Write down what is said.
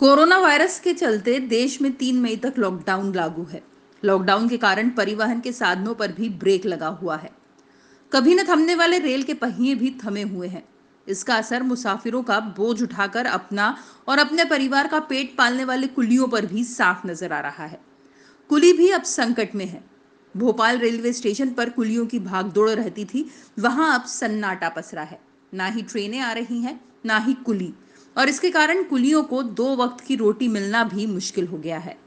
corona virus के चलते देश में तीन मई तक लॉकडाउन लागू है लॉकडाउन के कारण परिवहन के साधनों पर भी ब्रेक लगा हुआ है कभी न थमने वाले रेल के पहिए भी थमे हुए हैं इसका असर मुसाफिरों का बोझ उठाकर अपना और अपने परिवार का पेट पालने वाले कुलियों पर भी साफ नजर आ रहा है कुली भी अब संकट में है भोपाल रेलवे स्टेशन पर कुलियों की भागदौड़ रहती थी वहां अब सन्नाटा पसरा है ना ही ट्रेनें आ रही हैं ना ही कुली और इसके कारण कुलियों को दो वक्त की रोटी मिलना भी मुश्किल हो गया है